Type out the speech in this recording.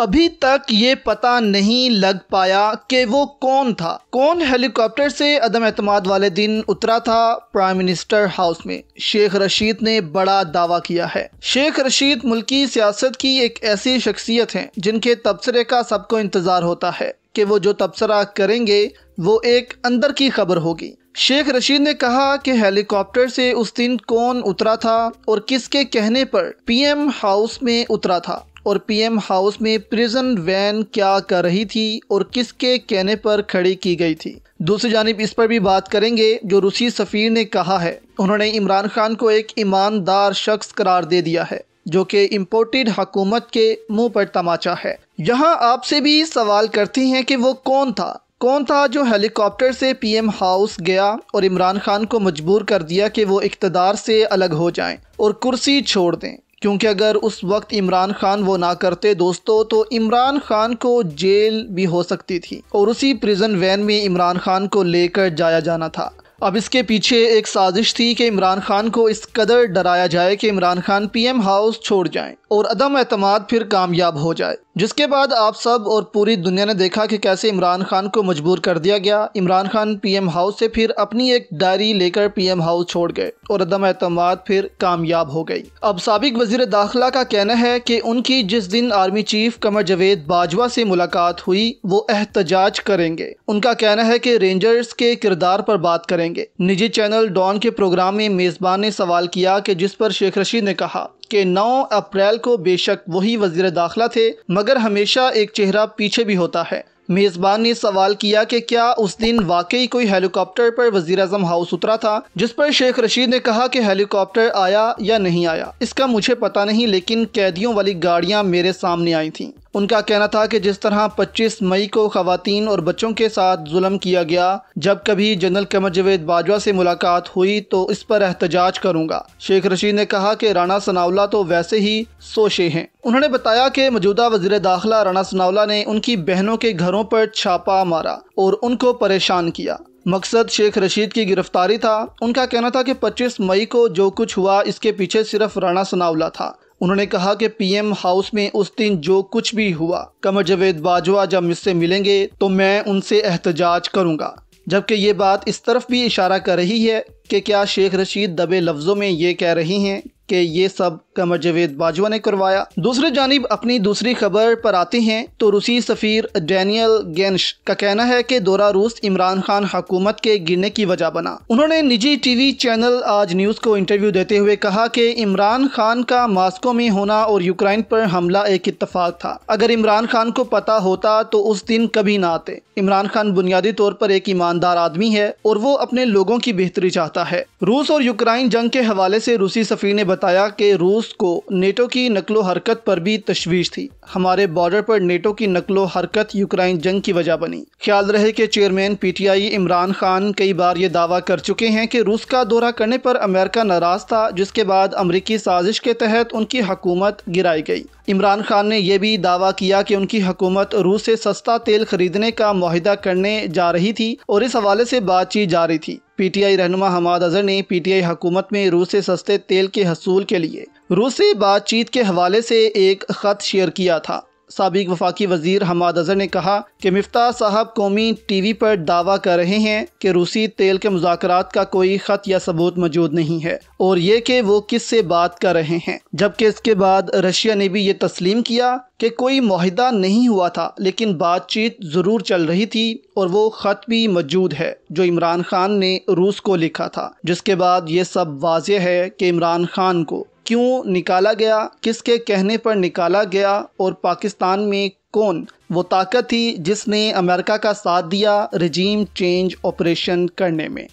अभी तक ये पता नहीं लग पाया कि वो कौन था कौन हेलीकॉप्टर से अदम एतम वाले दिन उतरा था प्राइम मिनिस्टर हाउस में शेख रशीद ने बड़ा दावा किया है शेख रशीद मुल्की सियासत की एक ऐसी शख्सियत हैं जिनके तबसरे का सबको इंतज़ार होता है कि वो जो तबसरा करेंगे वो एक अंदर की खबर होगी शेख रशीद ने कहा कि हेलीकॉप्टर से उस दिन कौन उतरा था और किसके कहने पर पीएम हाउस में उतरा था और पीएम हाउस में प्रिजन वैन क्या कर रही थी और किसके कहने पर खड़ी की गई थी दूसरी जानब इस पर भी बात करेंगे जो रूसी सफ़ीर ने कहा है उन्होंने इमरान खान को एक ईमानदार शख्स करार दे दिया है जो कि इम्पोर्टेड हकूमत के मुंह पर तमाचा है यहाँ आपसे भी सवाल करती हैं कि वो कौन था कौन था जो हेलीकॉप्टर से पीएम हाउस गया और इमरान खान को मजबूर कर दिया कि वो इकतदार से अलग हो जाएं और कुर्सी छोड़ दें क्योंकि अगर उस वक्त इमरान खान वो ना करते दोस्तों तो इमरान खान को जेल भी हो सकती थी और उसी प्रिजन वैन में इमरान खान को लेकर जाया जाना था अब इसके पीछे एक साजिश थी कि इमरान खान को इस कदर डराया जाए कि इमरान खान पीएम हाउस छोड़ जाएं और अदम अतमाद फिर कामयाब हो जाए जिसके बाद आप सब और पूरी दुनिया ने देखा कि कैसे इमरान खान को मजबूर कर दिया गया इमरान खान पीएम हाउस से फिर अपनी एक डायरी लेकर पीएम हाउस छोड़ गए और अदम एतम फिर कामयाब हो गई अब सबक वजीर दाखिला का कहना है कि उनकी जिस दिन आर्मी चीफ कमर जवेद बाजवा से मुलाकात हुई वो एहतजाज करेंगे उनका कहना है की रेंजर्स के किरदार पर बात करेंगे निजी चैनल डॉन के प्रोग्राम में मेजबान ने सवाल किया कि जिस पर शेख रशीद ने कहा के 9 अप्रैल को बेशक वही वजीर दाखिला थे मगर हमेशा एक चेहरा पीछे भी होता है मेज़बान ने सवाल किया कि क्या उस दिन वाकई कोई हेलीकॉप्टर पर वजीर अजम हाउस उतरा था जिस पर शेख रशीद ने कहा कि हेलीकॉप्टर आया या नहीं आया इसका मुझे पता नहीं लेकिन कैदियों वाली गाड़ियां मेरे सामने आई थीं उनका कहना था कि जिस तरह 25 मई को खातन और बच्चों के साथ जुल्म किया गया जब कभी जनरल कमर जवेद बाजवा से मुलाकात हुई तो इस पर एहतजाज करूंगा शेख रशीद ने कहा कि राना सनावला तो वैसे ही सोशे हैं उन्होंने बताया कि मौजूदा वजीर दाखिला राना सनावला ने उनकी बहनों के घरों पर छापा मारा और उनको परेशान किया मकसद शेख रशीद की गिरफ्तारी था उनका कहना था कि 25 मई को जो कुछ हुआ इसके पीछे सिर्फ राना सनावला था उन्होंने कहा कि पीएम हाउस में उस दिन जो कुछ भी हुआ कमर जावेद बाजवा जब मुझसे मिलेंगे तो मैं उनसे एहतजाज करूँगा जबकि ये बात इस तरफ भी इशारा कर रही है कि क्या शेख रशीद दबे लफ्ज़ों में ये कह रही हैं कि ये सब कमर जवेद बाजवा ने करवाया दूसरी जानब अपनी दूसरी खबर पर आते हैं तो रूसी सफ़ीर डैनियल गेंश का कहना है कि दौरा रूस इमरान खान हकूमत के गिरने की वजह बना उन्होंने निजी T V channel Aaj news को इंटरव्यू देते हुए कहा कि इमरान खान का मास्को में होना और यूक्राइन पर हमला एक इतफाक था अगर इमरान खान को पता होता तो उस दिन कभी ना आते इमरान खान बुनियादी तौर पर एक ईमानदार आदमी है और वो अपने लोगों की बेहतरी चाहता है रूस और यूक्राइन जंग के हवाले से रूसी सफ़ी ने बताया कि रूस को नेटो की नकलो हरकत पर भी तशवीश थी हमारे बॉर्डर पर नेटो की नकलो हरकत यूक्राइन जंग की वजह बनी ख्याल रहे कि चेयरमैन पीटीआई इमरान खान कई बार ये दावा कर चुके हैं कि रूस का दौरा करने पर अमेरिका नाराज था जिसके बाद अमरीकी साजिश के तहत उनकी हकूमत गिराई गई इमरान खान ने यह भी दावा किया कि उनकी हकूमत रूस से सस्ता तेल खरीदने का माहिदा करने जा रही थी और इस हवाले से बातचीत जारी थी पीटीआई रहनुमा हमाद अजहर ने पीटीआई हुकूमत में रूस से सस्ते तेल के हसूल के लिए रूस से बातचीत के हवाले से एक खत शेयर किया था सबक वफाकी वजीर हमाद अजहर ने कहा कि मफ्ता साहब कौमी टी वी पर दावा कर रहे हैं कि रूसी तेल के मुजाकर का कोई ख़त या सबूत मौजूद नहीं है और ये कि वो किस से बात कर रहे हैं जबकि इसके बाद रशिया ने भी ये तस्लीम किया कि कोई माहिदा नहीं हुआ था लेकिन बातचीत ज़रूर चल रही थी और वो ख़त भी मौजूद है जो इमरान खान ने रूस को लिखा था जिसके बाद ये सब वाज है कि इमरान खान को क्यों निकाला गया किसके कहने पर निकाला गया और पाकिस्तान में कौन वो ताकत थी जिसने अमेरिका का साथ दिया रजीम चेंज ऑपरेशन करने में